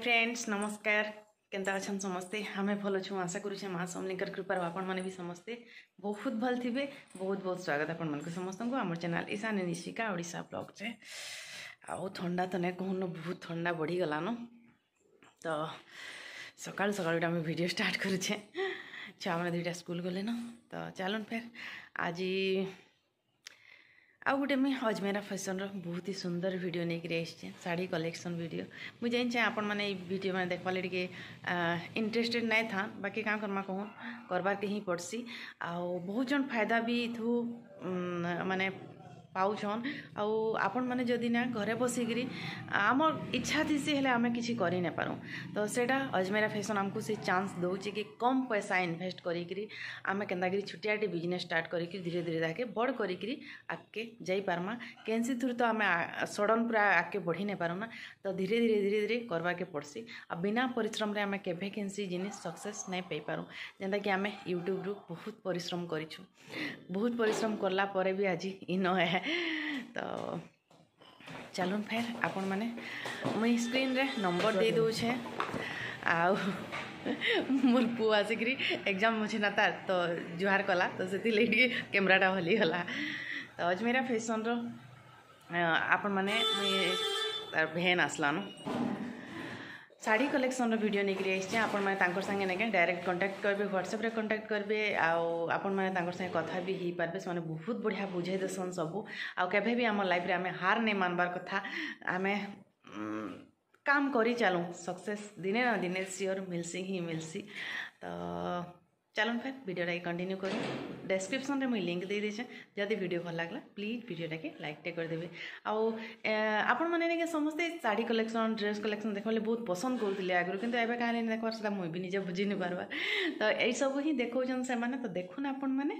friends नमस्कार କେନ୍ତା ଅଛନ୍ ସମସ୍ତେ ଆମେ ଭଲ ଅଛୁ ଆଶା କରୁଛେ ମା ସମଲିଙ୍କର କୃପାରୁ ଆପଣମାନେ ବି ସମସ୍ତେ ବହୁତ ଭଲ ଥିବେ ବହୁତ ବହୁତ ସ୍ୱାଗତ ଆପଣମାନଙ୍କୁ ସମସ୍ତଙ୍କୁ ଆମର ଚ୍ୟାନେଲ୍ ଇଶାନ ନିଶିକା ଓଡ଼ିଶା ବ୍ଲଗ୍ରେ ଆଉ ଥଣ୍ଡା ତ ନାଇଁ କହୁନ ବହୁତ ଥଣ୍ଡା ବଢ଼ିଗଲାନ ତ ସକାଳୁ ସକାଳୁ ଆମେ ଭିଡ଼ିଓ ଷ୍ଟାର୍ଟ କରୁଛେ ଛୁଆମାନେ ଦୁଇଟା ସ୍କୁଲ ଗଲେନ ତ ଚାଲୁନ୍ ଫେର୍ ଆଜି आउ गोटे मुझे हजमेरा फैशन रुत ही सुंदर भिड नहीं आसचे शाढ़ी कलेक्शन भिड मुझे जानिचे आपण मैंने भिड मैंने देखा लगे इंटरेस्टेड ना था बाकी क्या करमा कहूँ करवार ही पड़सी आउ बहुत जन फायदा भी थू मानने ପାଉଛନ୍ ଆଉ ଆପଣମାନେ ଯଦି ନା ଘରେ ବସିକିରି ଆମର୍ ଇଚ୍ଛା ଥିସି ହେଲେ ଆମେ କିଛି କରି ନାଇଁପାରୁ ତ ସେଇଟା ଅଜମେରା ଫ୍ୟାସନ୍ ଆମକୁ ସେ ଚାନ୍ସ ଦେଉଛି କି କମ୍ ପଇସା ଇନଭେଷ୍ଟ କରିକିରି ଆମେ କେନ୍ତାକିରି ଛୋଟିଆଟେ ବିଜନେସ୍ ଷ୍ଟାର୍ଟ କରିକିରି ଧୀରେ ଧୀରେ ତାକେ ବଡ଼ କରିକିରି ଆଗକେ ଯାଇପାର୍ମା କେନ୍ସି ଥ୍ରୁ ତ ଆମେ ସଡ଼ନ୍ ପୁରା ଆଗକେ ବଢ଼ି ନାଇଁପାରୁ ନା ତ ଧୀରେ ଧୀରେ ଧୀରେ ଧୀରେ କର୍ବାକେ ପଡ଼୍ସି ଆଉ ବିନା ପରିଶ୍ରମରେ ଆମେ କେବେ କେନ୍ସି ଜିନିଷ୍ ସକ୍ସେସ୍ ନାଇଁ ପାଇପାରୁ ଯେନ୍ତାକି ଆମେ ୟୁଟ୍ୟୁବ୍ରୁ ବହୁତ ପରିଶ୍ରମ କରିଛୁ ବହୁତ ପରିଶ୍ରମ କଲା ପରେ ବି ଆଜି ଇନ ଏ ତ ଚାଲୁନ୍ ଫେର୍ ଆପଣମାନେ ମୁଇଁ ସ୍କ୍ରିନ୍ରେ ନମ୍ବର ଦେଇ ଦେଉଛେ ଆଉ ମୋର ପୁଅ ଆସିକିରି ଏକ୍ଜାମ୍ ଅଛି ନା ତାର ତ ଜୁହାର କଲା ତ ସେଥିଲାଗି ଟିକେ କ୍ୟାମେରାଟା ହଲିଗଲା ତ ଅଜମେରା ଫ୍ୟାସନ୍ର ଆପଣମାନେ ମୁଇଁ ତାର ଭେନ୍ ଆସଲାନ ଶାଢ଼ୀ କଲେକ୍ସନ୍ର ଭିଡ଼ିଓ ନେଇକରି ଆସିଛି ଆପଣମାନେ ତାଙ୍କର ସାଙ୍ଗେ ନେଇକି ଡାଇରେକ୍ଟ କଣ୍ଟାକ୍ଟ କରିବେ ହ୍ୱାଟ୍ସଆପ୍ରେ କଣ୍ଟାକ୍ଟ କରିବେ ଆଉ ଆପଣମାନେ ତାଙ୍କର ସାଙ୍ଗେ କଥା ବି ହେଇପାରିବେ ସେମାନେ ବହୁତ ବଢ଼ିଆ ବୁଝେଇ ଦେସନ୍ ସବୁ ଆଉ କେବେ ବି ଆମ ଲାଇଫ୍ରେ ଆମେ ହାର ନେଇ ମାନବାର କଥା ଆମେ କାମ କରି ଚାଲୁ ସକ୍ସେସ୍ ଦିନେ ନା ଦିନେ ସିଓର ମିଲ୍ସି ହିଁ ମିଲ୍ସି ତ ଚାଲନ୍ ଫେର୍ ଭିଡ଼ିଓଟାକେ କଣ୍ଟିନ୍ୟୁ କରି ଡେସ୍କ୍ରିପସନ୍ରେ ମୁଇଁ ଲିଙ୍କ୍ ଦେଇଦେଇଛେଁ ଯଦି ଭିଡ଼ିଓ ଭଲ ଲାଗଲା ପ୍ଲିଜ୍ ଭିଡ଼ିଓଟାକେ ଲାଇକ୍ଟେ କରିଦେବେ ଆଉ ଆପଣମାନେ ନେଇକି ସମସ୍ତେ ଶାଢ଼ୀ କଲେକ୍ସନ୍ ଡ୍ରେସ୍ କଲେକ୍ସନ୍ ଦେଖିଲେ ବହୁତ ପସନ୍ଦ କରୁଥିଲେ ଆଗରୁ କିନ୍ତୁ ଏବେ କାହାରି ଦେଖବାର ସେଟା ମୁଇଁ ବି ନିଜେ ବୁଝି ନି ପାର୍ବା ତ ଏଇସବୁ ହିଁ ଦେଖଉଛନ୍ ସେମାନେ ତ ଦେଖୁନ୍ ଆପଣମାନେ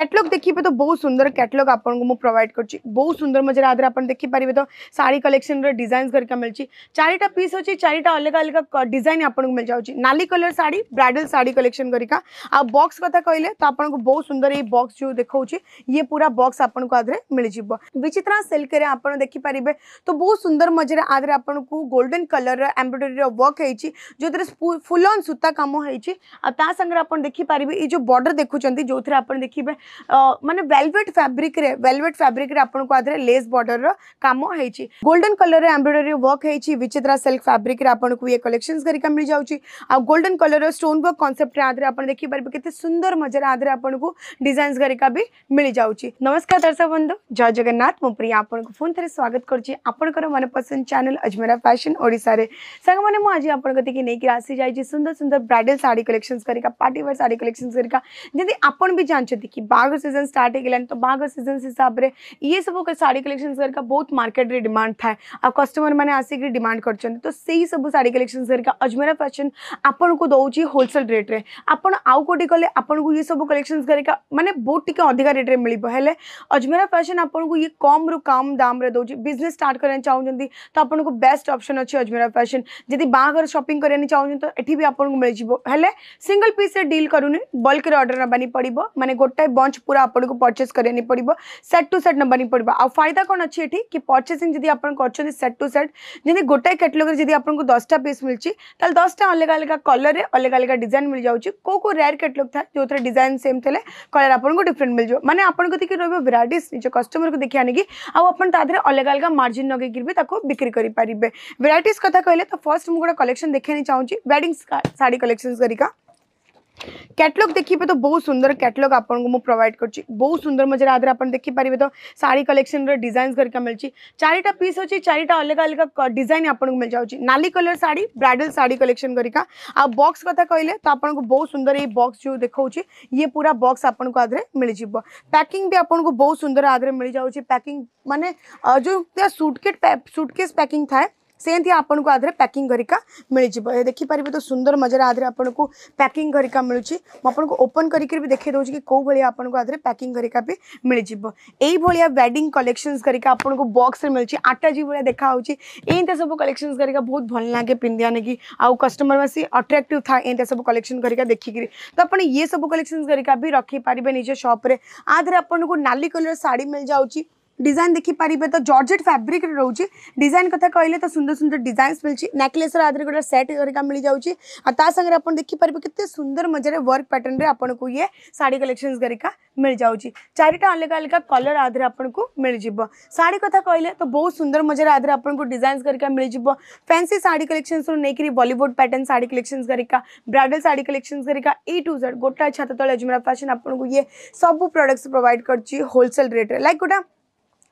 कैटलग देखिए तो बहुत सुंदर कैटलग आपको मुझे प्रोवाइड कर बहुत सुंदर मजार आदर आप देखिपारे तो शाढ़ी कलेक्शन रिजाइन करके मिली चारिटा पीस अच्छे चारिटा अलग अलग डिजाइन आपको मिल जाऊँच नाली colour sari bridal sari collection करा आ बक्स कथा कहले तो आपको बहुत सुंदर ये बक्स जो देखा ये पूरा बक्स आपको आधे मिल विचित्रा सिल्क आप देखिपारे तो बहुत सुंदर मजार आधे आपको गोल्डेन कलर एम्ब्रोडरी वर्क हो जो फुल अन् सूता कम हो सागर देखिपारे ये जो बर्डर देखुं जो आप देखिए मानते वेलवेट फैब्रिक रे वेलवेट फैब्रिक रे आपको आधे लेस बॉर्डर राम हो गोल्डन कलर एम्ब्रोडरी वर्क होती विचित्रा सिल्क फैब्रिक आपको ये कलेक्शन करा मिल जाऊँच आ golden colour stone work concept आधे आप देखिपारे के सुंदर मजार आधे आपको डिजाइन घरिका भी मिल जाऊँच नमस्कार दर्शक बंधु जय जगन्नाथ मु प्रिया आपको फोन थे स्वागत कर मन पसंद चैनल अजमेरा फैशन ओडे सांग मैंने आज आपको देखिए नहीं आसी जाइए सुंदर सुंदर ब्राइडल साड़ी कलेक्शन करा पार्टी वेयर साड़ी कलेक्शन करा भी आप जानते कि सीजन स्टार्ट ಸ್ಟಾರ್ಟಿಗೆ ಇಲ್ಲ ಅಂತ ಮಾಗೋ ಸೀಸನ್ हिसाब से ये सब शाढ़ी कलेक्शन का बहुत मार्केट रे डिमांड था आ कस्टमर मैंने आसिक डिमांड कर तो से सब शाढ़ी कलेक्शन का अजमेरा फैशन आपको दौर होलसेल रेट्रे आपड़ आउ कौटे कले आपको ये सब कलेक्शन का मैंने बहुत टी अधिका रेट्रे मिले अजमेरा फैशन आपको ये कम रु कम दाम दौर बिजनेस स्टार्ट करना चाहते तो आपको बेस्ट अप्सन अच्छे अजमेरा फैशन तो जी बाहर सपिंग करानी चाहते तो ये भी आपको मिल जाए सिंगल पीस डिल करूनी बल्क अर्डर नबानी पड़ो मैंने गोटाए बन लंच पूरा आपको परचेज कराइने पड़ो सेट टू सेट नवानी पड़ो आ फायदा कौन अच्छी ये कि परचेजिंग जब आप कर सेट टू सेट जमी गोटे कैटेगरी जी आपको दसटा पीस मिली तेल दसटा अलग अलग कलर में अलग अलग डिजाइन मिल जाऊँ कौ कौ रेयर कैटेगरी था जो थे डिजाइन सेम थे कलर आपको डिफरेंट मिल जाए मैंने आपको देखिए रोज भेराइट निज कस्टमर को देखिए आने आपन तादे अलग अलग मार्जिन लगे भी बिक्री करेंगे भेराइट कथा कहले तो फर्स्ट मुझे गोटे कलेक्शन देखने चाहिए वेडिंग साड़ी कलेक्शन करिका कैटलग देखिए तो बहुत सुंदर कैटलग आप प्रोवैड कर बहुत सुंदर मजार आदि आप देखिपारे तो शाढ़ी कलेक्शन रिजाइन घर का मिली चारिटा पीस अच्छे चारिटा अलग अलग डिजाइन आपको मिल जाऊँच नाली colour sari bridal sari collection करा आ बक्स कथ कहे तो आपको बहुत सुंदर ये बक्स जो देखा ये पूरा बक्स आपको आधे मिल जाव पैकिंग भी आपको बहुत सुंदर आधे मिल जाऊँच पैकिंग मानने जो सुटकेट सुटकेस पैकिंग थाए से आपन आधे पैकिंग करा मिल जाए देखिपर तो सुंदर मजार आधे आपको पैकिंग करा मिलूँ मुझे ओपन कर भी देखे दूँ कि कौ भाई आपको आधे पैकिंग घरिका भी मिल जाए यही वेडिंग कलेक्शन करा आपको बक्स में आटा जी भाई देखा होता सब कलेक्शन करा बहुत भल लगे पिंधियाने की आउ कस्टमर में सी अट्राक्ट था एंटा सब कलेक्शन करा देखिकी तो आप ये सब कलेक्शन करा भी रखी पारे निज सप्रे आधे आपको नाली कलर शाढ़ी मिल जाऊँगी डिजाइन देखिपारे तो जर्जेट फैब्रिक रोच डिजाइन कथा कहले तो सुंदर सुंदर डिजाइन मिली नेकलेस आधे गोटे सेट हरिका मिल जाए और आप देखिपर के सुंदर मजार वर्क पैटर्न आपको ये शाढ़ी कलेक्शन हरिका मिल जाऊँच चार अलग अलग कलर आधे आपको मिल जाव शाढ़ी कथ कहे तो बहुत सुंदर मजार आधे आपको डिजाइन हरिका मिल जाव फैंस शाढ़ी कलेक्शन नहीं बलीउड पैटर्न शाढ़ी कलेक्शन हरिका ब्राइडल शाढ़ी कलेक्शन हरिका ए टू जेड गोटा छात तले अजमेरा फैशन आपको ये सब प्रडक्ट प्रोवैड करोलसेल रेट्रे लाइक गोटा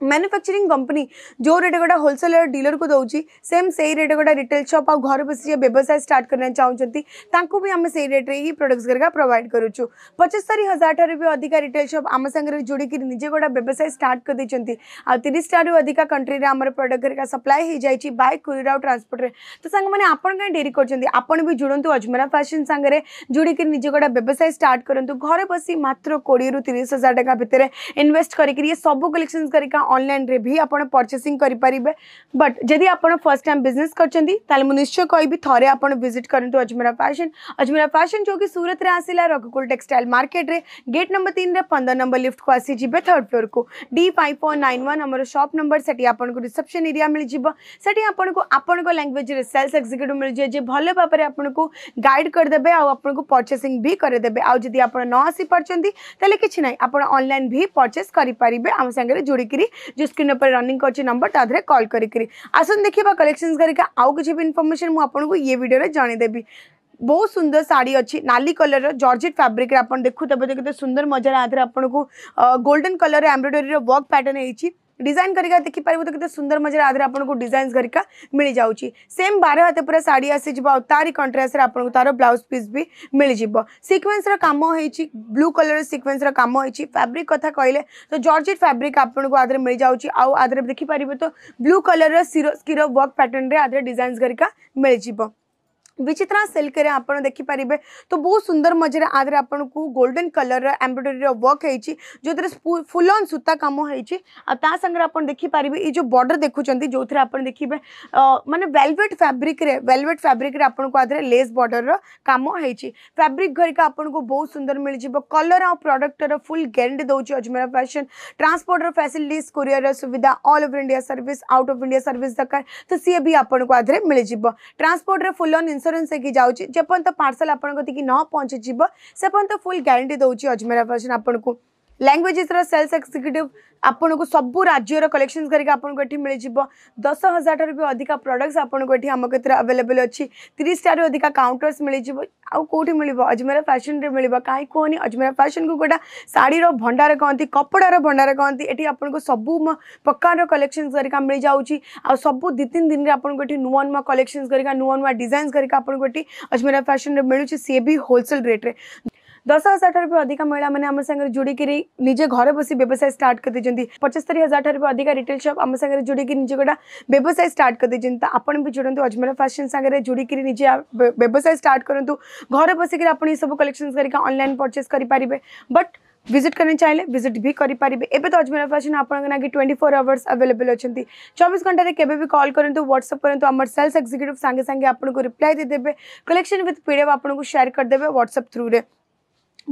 मैन्युफैक्चरिंग कंपनी जो रेट गोटा होलसेलर डीलर को दौर सेम से रेट गोटा रिटेल सप आ घर बस व्यवसाय स्टार्ट करना चाहते भी आम से रेट्रे ही प्रडक्ट घर का प्रोवैड करुच्छ पचस्तर हजार ठार भी अधिक रिटेल सप आम सागर जोड़ी जोड़क निजे गोटा व्यवसाय स्टार्ट कर तीस आज अधिक कंट्री में आम प्रडक्ट घर का सप्लाई बैक कुरीर आउ ट्रांसपोर्ट तो सांग मैंने आप कहीं डेरी करुड़ू अजमेरा फैशन सांगे जोड़ी की निजे गोटा व्यवसाय स्टार्ट करूँ घर बस मात्र कोड़े रू तीस हजार टाँह भितर इनवेस्ट करके सब कलेक्शन करके अनलाइन रे भी आप करेंगे बट जदि आप फर्स्ट टाइम बिजनेस करश्चय कहि थे आप भिजिट करूँ अजमेरा फैशन अजमेरा फैशन जो कि सूरत में आसा रघुकुल टेक्सटाइल मार्केट रे गेट नंबर तीन पंद्रह नंबर लिफ्ट को आसी जी थर्ड फ्लोर को D five four nine one आम सप नंबर से रिसेप्शन एरिया मिल जाव से आपको लांगुएज सेल्स एक्जिक्यूट मिल जाए जे भले भाव में आपको गाइड करदे आपको परचेसींग भी करदे आदि आप न आसी पार्टी तेल किसी ना आपन भी परचेस करेंगे आम सागर जोड़ी जो स्क्रीन पर रनिंग कर नंबर ताधे कल कर देखा कलेक्शन करके आउ किसी भी इनफर्मेसन मुझे ये भिडियो जनईदेवी बहुत सुंदर साड़ी अच्छी नाली कलर जर्जेट फैब्रिक आप देखुथे केते सुंदर मजार आधे आपको golden colour embroidery work pattern होती डिजाइन करा देखिपारे तो कितने सुंदर मजार आधे आपको डिजाइन घरिका मिल जाऊँच सेम बार हाथ पूरा शाढ़ी आसीज तारी कंट्रास्ट आप तार ब्लाउज पीस भी मिल जाव सिक्वेन्सर राम हो ब्लू कलर सिक्वेन्सर काम हो फैब्रिक कथा कहले तो जर्जेट फैब्रिक आपको आधे मिल जाऊँच आउ आधे देखिपारे तो ब्लू कलर सीरो वर्क पैटर्न आधे डिजाइन करा मिल जाव विचित्रा सिल्क रे आपण देखि परिबे तो बहुत सुंदर मजरे आदर आपण को गोल्डन कलर रे एम्ब्रॉयडरी रे वर्क होती जो दरे फुल ऑन सूता काम हेची आ ता संगर आपण देखि परिबे ई जो बॉर्डर देखु जो थरे आपण देखिबे माने वेलवेट फैब्रिक रे वेलवेट फैब्रिक रे आपण को आदर लेस बॉर्डर रो काम हेची फैब्रिक घर का आपण को बहुत सुंदर मिल जिवो कलर आ प्रोडक्ट फुल ग्यारंटी दूसरी अजमेर फैशन ट्रांसपोर्ट रे फैसिलिटीज सुविधा all over India service out of India service दकर तो सी भी आपण को आदर मिल जिवो ट्रांसपोर्ट रे फुल ऑन आश्योरेन्स देखिए जाऊँच पार्सल आप न पहुँची जब से फुल ग्यारंटी दूसरी अजमेरा पर्सन आपको लैंग्वेज सेल्स एक्जिक्यूटिव आपको सब राज्य कलेक्शन करके मिल जाव दस हजार ठार भी अधिक प्रडक्ट आपको ये आम क्षेत्र में आवेलेबल अच्छी तीस टू अधिक काउंटर्स मिल जाव कौटी मिल अजमेर फैशन में मिल कहीं कहनी अजमेरा फैशन को गोटा शाढ़ी भंडार कहती कपड़ार भंडार कहते एटी आपको सब प्रकार कलेक्शन कर मिल जाऊ सब दु तीन दिन में आपको ये नुआ नुआ कलेक्शन करवा नुआ नुआ डिजाइन करके आपको ये अजमेर फैशन में मिलूँ सी भी होलसेल रेट्रे दस हजार ठार अधिक महिला मैंने जोड़क निजे घर बस व्यवसाय स्टार्ट कर देते पचस्तरी हजार ठार भी अधिक रिटेल सप आम सागर जोड़ी निजे गोटा व्यवसाय स्टार्ट कर देते आपन भी जोड़ा अजमेर फैशन सागर में जोड़क निजे व्यवसाय स्टार्ट करूँ घर बसिक सब कलेक्शन करलाइन परचेस करेंगे बट विजिट करने चाहिए विजिट भी करेंगे एब तो अजमेर फैशन आप ट्वेंटी फोर आवर्स आवेलेबल अच्छे चौबीस घंटे के कल करूँ व्हाट्सअप करूँ आम सेल्स एक्जिक्यूटिव सांगे सागे आपको रिप्लाई देदेव कलेक्शन विथ पीडीएफ आपको सेयार करदे व्हाट्सअप थ्रू में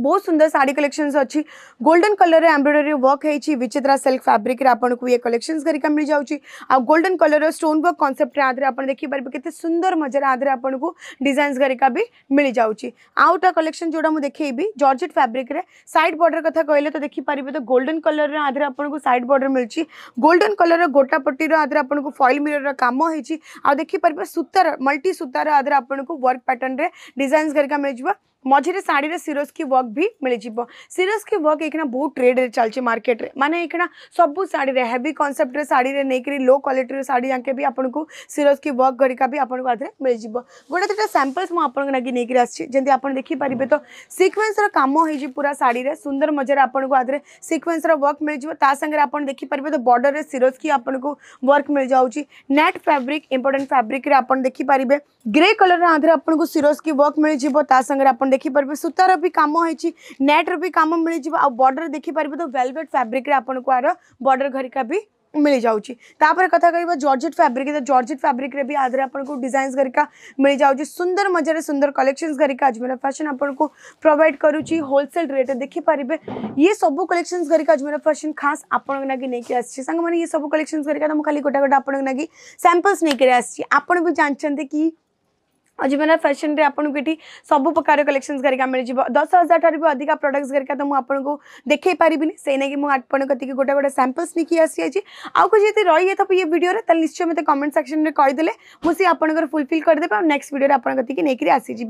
बहुत सुंदर साड़ी कलेक्शन अच्छी गोल्डन कलर एम्ब्रोडरी वर्क होती विचित्रा सिल्क फैब्रिक आपको ये कलेक्शन घरिका मिल जाऊँगी आ golden colour stone work concept आधे आप देखिए के सुंदर मजार आधे आपको डिजाइनस घरिका भी मिल जाऊँगी आउटा कलेक्शन जोड़ा मुझे देखेबी जर्जेट फैब्रिक सैड बर्डर कथ कह तो देखिपारे तो गोल्डन कलर आधे आपको सैड बर्डर मिली गोल्डन कलर गोटापटी आधे आपको फइल मिलर काम हो देखिपारे सूतार मल्टी सूतार आधे आपको वर्क पैटर्न डिजाइन घरिका मिल जाए मझे शाढ़ी सीरोस्की वर्क भी मिल सीरोस्की वर्क एकना बहुत ट्रेड चलती मार्केट में मैंने एकना सब शाढ़ी हेवी कनसेप्ट शाढ़ी नहीं लो क्वाटर शाढ़ी जाके भी आपको सीरोस्की वर्क गरिका भी आपको आधे मिल जाए गोटे दुटा सांपल्स मुझे आसमी आप देखिपारे तो सिक्वेन्स राम हो पूरा शाढ़ी सुंदर मजार आपको आधे सिक्वेन्सर वर्क मिल जाएंगे आप देखिपारे तो बर्डर में सीरोस्की आपको वर्क मिल जाऊँगी नेट फैब्रिक इंपोर्टाट फैब्रिक्रे आप देखिपारे ग्रे कलर आधे आपको सीरोस्की वर्क मिल जाए देखिपर सूतार भी कम ହେଇଛି ନେଟ୍ର ବି कम मिल ଆଉ बर्डर देखिपर तो वेलवेट ଫ୍ୟାବ୍ରିକ୍ରେ आपको आर बर्डर घरिका भी मिल तापर कथा कह जर्जेट फैब्रिक तो जर्जेट फैब्रिक भी आधे आपको डिजाइन घरिका मिल जाऊँच सुंदर मजार सुंदर कलेक्शन घरिका अजमेरा फैशन आपको प्रोवाइड करुच्ची होलसेल रेट देखिपारे ये सब कलेक्शन घरिका अजमेरा फैशन खास आपकी नहीं आसी ये सब कलेक्शन घरिका तो मुझे खाली गोटा गोटा आपकी सांपल्स नहीं आसी आप जानते कि मैंने फैशन रे को ये सब प्रकार कलेक्शन करा मिल जाए दस हजार ठार भी अधिक प्रडक्ट्स करा तो मुझे आपको देखे पारि से कि मुझे गोटे गोटे सैंपल्स नहीं आसी आउ कुछ तो ये रही थप ये भिडियो निश्चय मत कमेंट सेक्शन में कहीदे मुझे आपंकर फुलफिल करदे और नेक्स्ट भिडियो आपकी नहीं आसीजी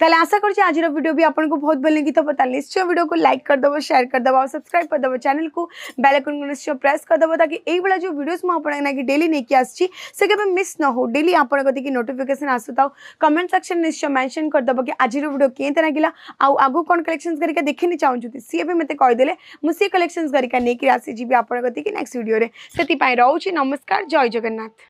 तेल आशा तो कर आज भिडियो भी आपको बहुत भल लगी थब तो निश्चय भिडियो को लाइक करदे सेयार करदेव और सब्सक्राइब करदेव चैनल को बेलकन को निश्चय प्रेस करदेव ताकि यही जो भिडियोस मुझे डेली नहीं आसी से मिस न हो डेली आपकी नोटिफिकेसन आसूताओ कमेंट सेक्शन निश्चय मेनशन करदेव कि आज भिडियो लगेगा लगे कौन कलेक्शन करके देखने चाहूँगी सी भी मतलब कहीदे मुझे कलेक्शन करके नहीं आसीजी आपकी नेक्स्ट भिडियो से रोचे नमस्कार जय जगन्नाथ